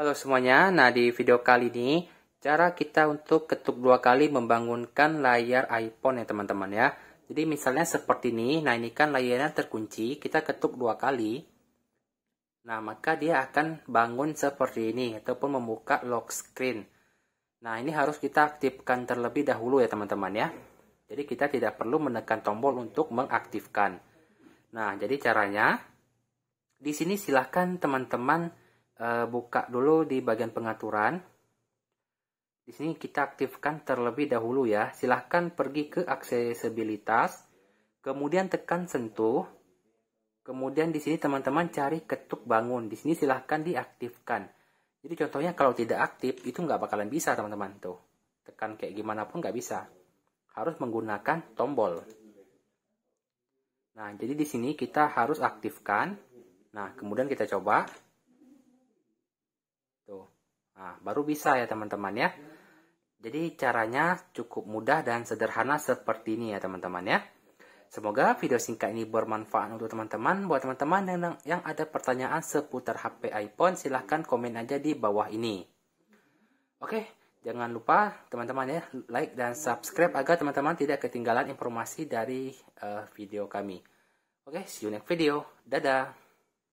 Halo semuanya, nah di video kali ini cara kita untuk ketuk dua kali membangunkan layar iPhone ya teman-teman ya. Jadi misalnya seperti ini, nah ini kan layarnya terkunci, kita ketuk dua kali. Nah maka dia akan bangun seperti ini ataupun membuka lock screen. Nah ini harus kita aktifkan terlebih dahulu ya teman-teman ya. Jadi kita tidak perlu menekan tombol untuk mengaktifkan. Nah jadi caranya, di sini silahkan teman-teman Eh, buka dulu di bagian pengaturan. Di sini kita aktifkan terlebih dahulu ya. Silahkan pergi ke aksesibilitas, kemudian tekan sentuh. Kemudian di sini teman-teman cari ketuk bangun. Di sini silahkan diaktifkan. Jadi contohnya kalau tidak aktif itu nggak bakalan bisa teman-teman tuh. Tekan kayak gimana pun nggak bisa. Harus menggunakan tombol. Nah, jadi di sini kita harus aktifkan. Nah, kemudian kita coba. Tuh. Gitu. Nah, baru bisa ya teman-teman ya. Jadi caranya cukup mudah dan sederhana seperti ini ya teman-teman ya. Semoga video singkat ini bermanfaat untuk teman-teman. Buat teman-teman yang, yang ada pertanyaan seputar HP iPhone, silahkan komen aja di bawah ini. Oke, jangan lupa teman-teman ya, like dan subscribe agar teman-teman tidak ketinggalan informasi dari uh, video kami. Oke, see you next video. Dadah!